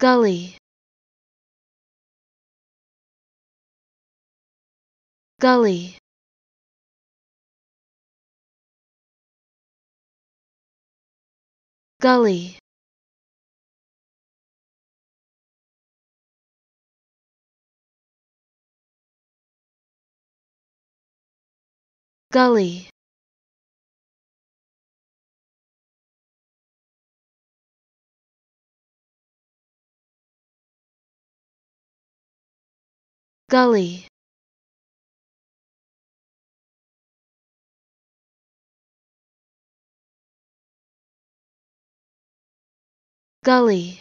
gully gully gully gully gully gully